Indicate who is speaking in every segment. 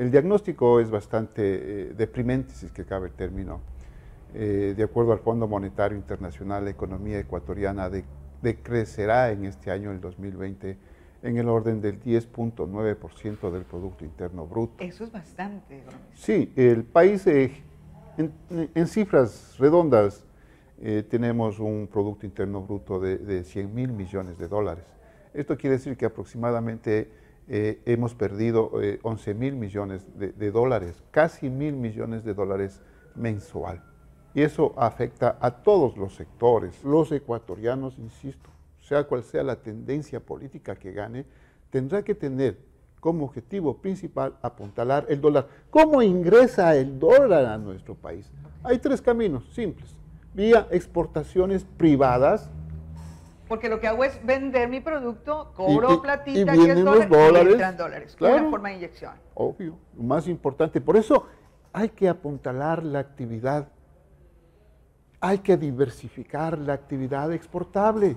Speaker 1: El diagnóstico es bastante eh, deprimente, si es que cabe el término. Eh, de acuerdo al Fondo Monetario Internacional, la economía ecuatoriana de, decrecerá en este año, el 2020, en el orden del 10.9% del Producto Interno Bruto. Eso es bastante. Sí, el país, eh, en, cifras redondas, tenemos un Producto Interno Bruto de, de 100 mil millones de dólares. Esto quiere decir que aproximadamente eh, hemos perdido 11 eh, mil millones de, de, dólares, casi mil millones de dólares mensual. Y eso afecta a todos los sectores. Los ecuatorianos, insisto, sea cual sea la tendencia política que gane, tendrá que tener como objetivo principal apuntalar el dólar. ¿Cómo ingresa el dólar a nuestro país? Hay tres caminos simples. Vía exportaciones privadas, porque lo que hago es vender mi producto, cobro platita, y, y me dólares, dólares, dólares una forma de inyección. Obvio, más importante. Por eso hay que apuntalar la actividad, hay que diversificar la actividad exportable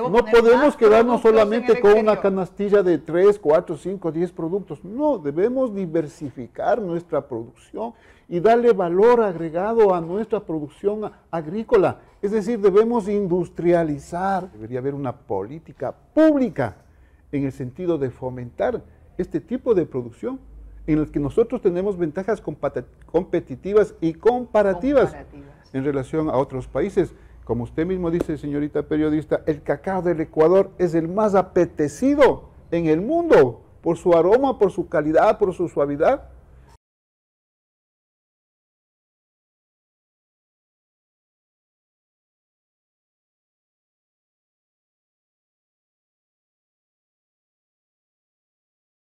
Speaker 1: no podemos quedarnos solamente con una canastilla de 3, 4, 5, 10 productos. No, debemos diversificar nuestra producción y darle valor agregado a nuestra producción agrícola. Es decir, debemos industrializar. Debería haber una política pública en el sentido de fomentar este tipo de producción en el que nosotros tenemos ventajas competitivas y comparativas. en relación a otros países. Como usted mismo dice, señorita periodista, el cacao del Ecuador es el más apetecido en el mundo por su aroma, por su calidad, por su suavidad.